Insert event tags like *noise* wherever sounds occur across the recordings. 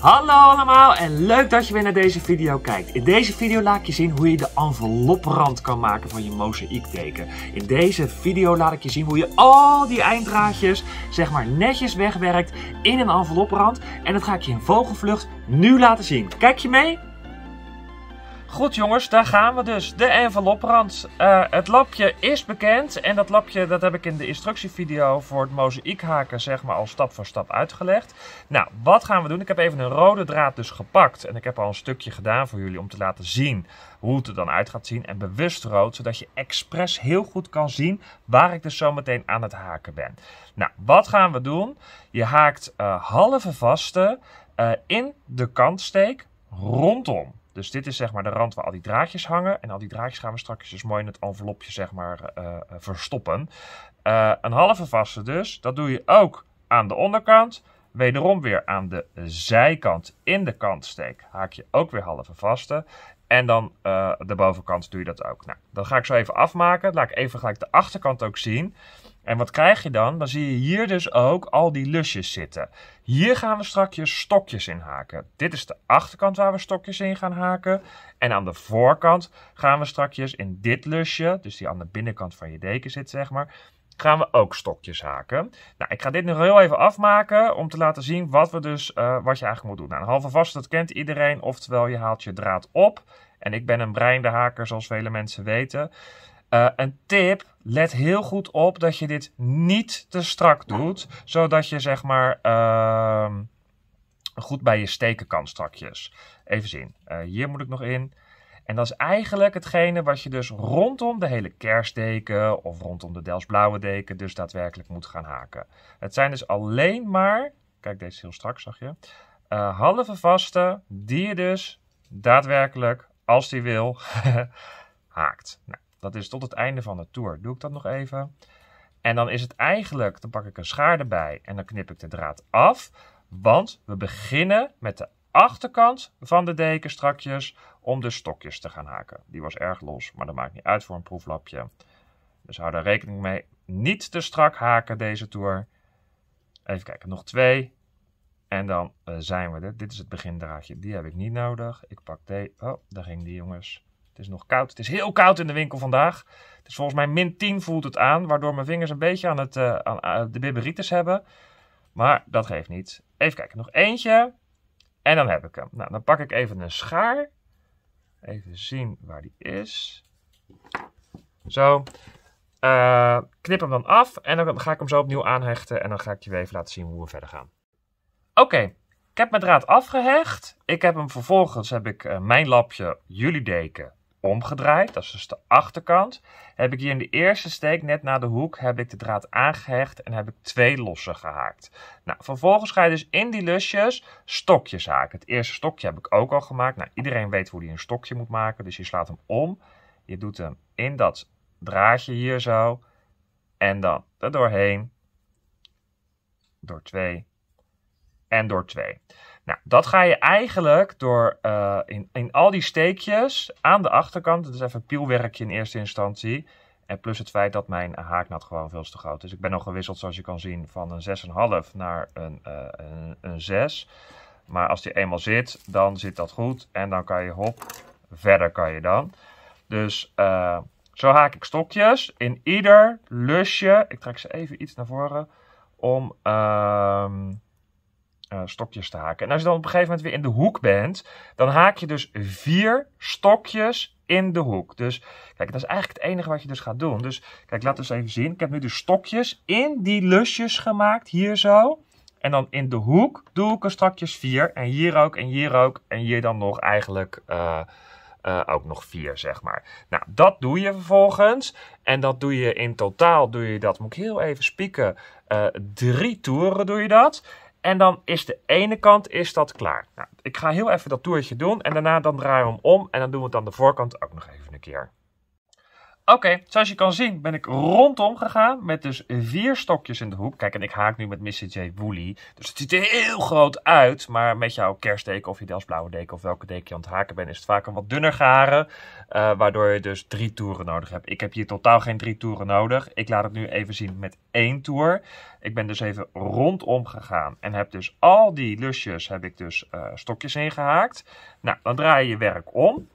Hallo allemaal en leuk dat je weer naar deze video kijkt. In deze video laat ik je zien hoe je de enveloprand kan maken van je mozaïekteken. In deze video laat ik je zien hoe je al die einddraadjes zeg maar netjes wegwerkt in een enveloprand. En dat ga ik je in vogelvlucht nu laten zien. Kijk je mee? Goed jongens, daar gaan we dus. De enveloprand. Uh, het lapje is bekend. En dat lapje dat heb ik in de instructievideo voor het mozaïekhaken zeg maar al stap voor stap uitgelegd. Nou, wat gaan we doen? Ik heb even een rode draad dus gepakt. En ik heb al een stukje gedaan voor jullie om te laten zien hoe het er dan uit gaat zien. En bewust rood, zodat je expres heel goed kan zien waar ik dus zo meteen aan het haken ben. Nou, wat gaan we doen? Je haakt eh, halve vaste eh, in de kantsteek rondom. Dus dit is zeg maar de rand waar al die draadjes hangen. En al die draadjes gaan we straks dus mooi in het envelopje zeg maar eh, eh, verstoppen. Eh, een halve vaste dus. Dat doe je ook aan de onderkant. Wederom weer aan de zijkant in de kantsteek haak je ook weer halve vaste. En dan de bovenkant doe je dat ook. Nou, dan ga ik zo even afmaken. Laat ik even gelijk de achterkant ook zien. En wat krijg je dan? Dan zie je hier dus ook al die lusjes zitten. Hier gaan we straks stokjes in haken. Dit is de achterkant waar we stokjes in gaan haken. En aan de voorkant gaan we strakjes in dit lusje, dus die aan de binnenkant van je deken zit zeg maar, gaan we ook stokjes haken. Nou, ik ga dit nog heel even afmaken om te laten zien wat, we dus, eh, wat je eigenlijk moet doen. Nou, een halve vast, dat kent iedereen, oftewel je haalt je draad op. En ik ben een breinde haker, zoals vele mensen weten. Eh, een tip, let heel goed op dat je dit niet te strak doet, zodat je zeg maar ehm, goed bij je steken kan strakjes. Even zien, eh, hier moet ik nog in. En dat is eigenlijk hetgene wat je dus rondom de hele kerstdeken of rondom de Delsblauwe deken dus daadwerkelijk moet gaan haken. Het zijn dus alleen maar, kijk deze is heel strak zag je, eh, halve vaste die je dus daadwerkelijk, als die wil, *laughs* haakt. Nou. Dat is tot het einde van de toer. Doe ik dat nog even. En dan is het eigenlijk, dan pak ik een schaar erbij en dan knip ik de draad af. Want we beginnen met de achterkant van de deken strakjes om de stokjes te gaan haken. Die was erg los, maar dat maakt niet uit voor een proeflapje. Dus hou daar rekening mee. Niet te strak haken deze toer. Even kijken, nog twee. En dan eh, zijn we er. Dit is het begindraadje. Die heb ik niet nodig. Ik pak deze. Oh, daar ging die jongens. Het is nog koud. Het is heel koud in de winkel vandaag. Het is dus volgens mij min 10 voelt het aan, waardoor mijn vingers een beetje aan, het, eh, aan eh, de bibberitis hebben. Maar dat geeft niet. Even kijken, nog eentje. En dan heb ik hem. Nou, dan pak ik even een schaar. Even zien waar die is. Zo. Eh, knip hem dan af en dan ga ik hem zo opnieuw aanhechten. En dan ga ik je weer even laten zien hoe we verder gaan. Oké, ik heb mijn draad afgehecht. Ik heb hem vervolgens, heb ik mijn lapje, jullie deken, omgedraaid, dat is dus de achterkant, heb ik hier in de eerste steek net na de hoek heb ik de draad aangehecht en heb ik twee lossen gehaakt. Nou, vervolgens ga je dus in die lusjes stokjes haken. Het eerste stokje heb ik ook al gemaakt. Nou, iedereen weet hoe hij een stokje moet maken, dus je slaat hem om. Je doet hem in dat draadje hier zo en dan er doorheen door twee en door twee. Nou, dat ga je eigenlijk door eh, in, in al die steekjes aan de achterkant, dat is even pielwerkje in eerste instantie, en plus het feit dat mijn haaknat gewoon veel te groot is. Ik ben al gewisseld, zoals je kan zien, van een 6,5 naar een, uh, een, een, 6. Maar als die eenmaal zit, dan zit dat goed. En dan kan je hop, verder kan je dan. Dus eh, zo haak ik stokjes in ieder lusje. Ik trek ze even iets naar voren. Om ehm, eh, stokjes te haken. En als je dan op een gegeven moment weer in de hoek bent, dan haak je dus vier stokjes in de hoek. Dus kijk, dat is eigenlijk het enige wat je dus gaat doen. Dus kijk, laat eens even zien. Ik heb nu de stokjes in die lusjes gemaakt, hier zo. En dan in de hoek doe ik er strakjes vier. En hier ook, en hier ook, en hier dan nog eigenlijk... Eh, eh, ook nog vier, zeg maar. Nou, dat doe je vervolgens. En dat doe je in totaal, doe je dat, moet ik heel even spieken, drie toeren doe je dat. En dan is de ene kant is dat klaar. Nou, ik ga heel even dat toertje doen en daarna dan draaien we hem om en dan doen we het aan de voorkant ook nog even een keer. Oké, zoals je kan zien ben ik rondom gegaan met dus vier stokjes in de hoek. Kijk, en ik haak nu met Mr. J. Woolly. Dus het ziet er heel groot uit. Maar met jouw kerstdeken of je blauwe deken of welke deken je aan het haken bent, is het vaak een wat dunner garen. Eh, waardoor je dus drie toeren nodig hebt. Ik heb hier totaal geen drie toeren nodig. Ik laat het nu even zien met één toer. Ik ben dus even rondom gegaan en heb dus al die lusjes heb ik dus eh, stokjes ingehaakt. Nou, dan draai je je werk om.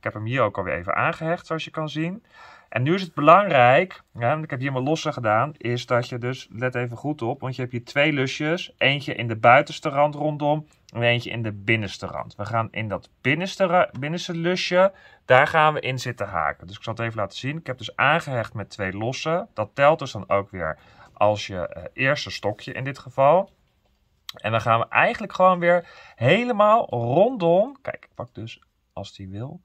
Ik heb hem hier ook alweer even aangehecht, zoals je kan zien. En nu is het belangrijk, ja, ik heb hier mijn losse gedaan, is dat je dus, let even goed op, want je hebt hier twee lusjes. Eentje in de buitenste rand rondom en eentje in de binnenste rand. We gaan in dat binnenste, binnenste lusje, daar gaan we in zitten haken. Dus ik zal het even laten zien. Ik heb dus aangehecht met twee lossen. Dat telt dus dan ook weer als je eh, eerste stokje in dit geval. En dan gaan we eigenlijk gewoon weer helemaal rondom, kijk ik pak dus als die wil,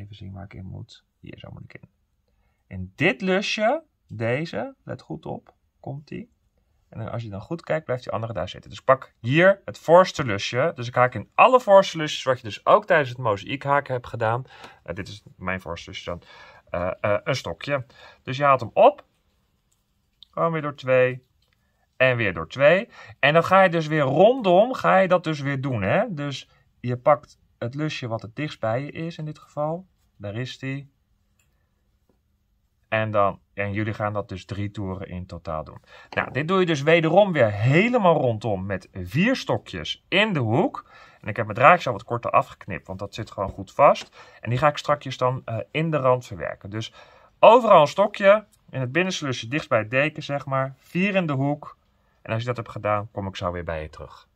even zien waar ik in moet. Hier, zo moet ik in. In dit lusje, deze, let goed op, komt die. En als je dan goed kijkt, blijft die andere daar zitten. Dus pak hier het voorste lusje. Dus ik haak in alle voorste lusjes, wat je dus ook tijdens het mozaïek haken hebt gedaan. Eh, dit is mijn voorste lusje dan. Eh, eh, een stokje. Dus je haalt hem op. Gewoon weer door twee. En weer door twee. En dan ga je dus weer rondom, ga je dat dus weer doen. Hè? Dus je pakt het lusje wat het dichtst bij je is in dit geval. Daar is die. En, dan, en jullie gaan dat dus drie toeren in totaal doen. Nou, dit doe je dus wederom weer helemaal rondom met vier stokjes in de hoek. En ik heb mijn draadje al wat korter afgeknipt, want dat zit gewoon goed vast. En die ga ik strakjes dan eh, in de rand verwerken. Dus overal een stokje, in het binnenste lusje dichtst bij het deken zeg maar. Vier in de hoek. En als je dat hebt gedaan, kom ik zo weer bij je terug.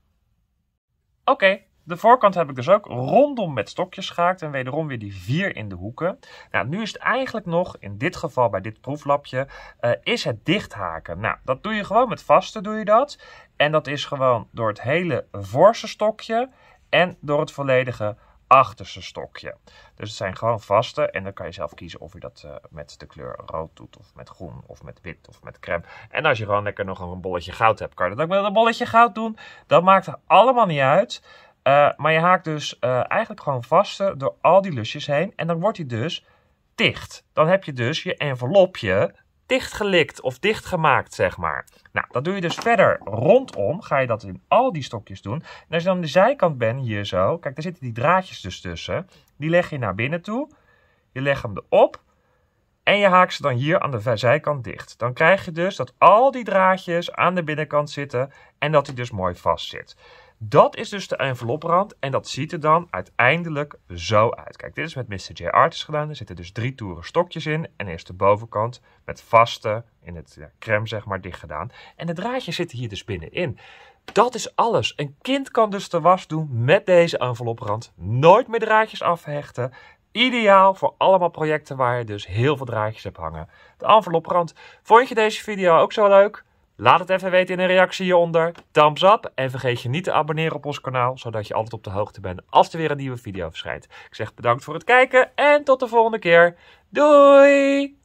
Oké, de voorkant heb ik dus ook rondom met stokjes gehaakt en wederom weer die vier in de hoeken. Nou, nu is het eigenlijk nog, in dit geval bij dit proeflapje, uh, is het dichthaken. Nou, dat doe je gewoon met vaste doe je dat. En dat is gewoon door het hele voorste stokje en door het volledige achterste stokje. Dus het zijn gewoon vaste en dan kan je zelf kiezen of je dat eh, met de kleur rood doet of met groen of met wit of met crème. En als je gewoon lekker nog een bolletje goud hebt, kan je dat ook met een bolletje goud doen. Dat maakt allemaal niet uit. Eh, maar je haakt dus eh, eigenlijk gewoon vaster door al die lusjes heen. En dan wordt hij dus dicht. Dan heb je dus je envelopje dichtgelikt of dichtgemaakt, zeg maar. Nou, dat doe je dus verder rondom. Ga je dat in al die stokjes doen. En als je dan aan de zijkant bent, hier zo. Kijk, daar zitten die draadjes dus tussen. Die leg je naar binnen toe. Je legt hem erop. En je haakt ze dan hier aan de zijkant dicht. Dan krijg je dus dat al die draadjes aan de binnenkant zitten. En dat hij dus mooi vast zit. Dat is dus de enveloprand en dat ziet er dan uiteindelijk zo uit. Kijk, dit is met Mr. J. Artist gedaan. Er zitten dus drie toeren stokjes in en eerst de bovenkant met vaste, in het ja, crème zeg maar, dicht gedaan. En de draadjes zitten hier dus binnenin. Dat is alles. Een kind kan dus de was doen met deze enveloprand. Nooit meer draadjes afhechten. Ideaal voor allemaal projecten waar je dus heel veel draadjes hebt hangen. De enveloprand. Vond je deze video ook zo leuk? Laat het even weten in een reactie hieronder. Thumbs up en vergeet je niet te abonneren op ons kanaal, zodat je altijd op de hoogte bent als er weer een nieuwe video verschijnt. Ik zeg bedankt voor het kijken en tot de volgende keer. Doei!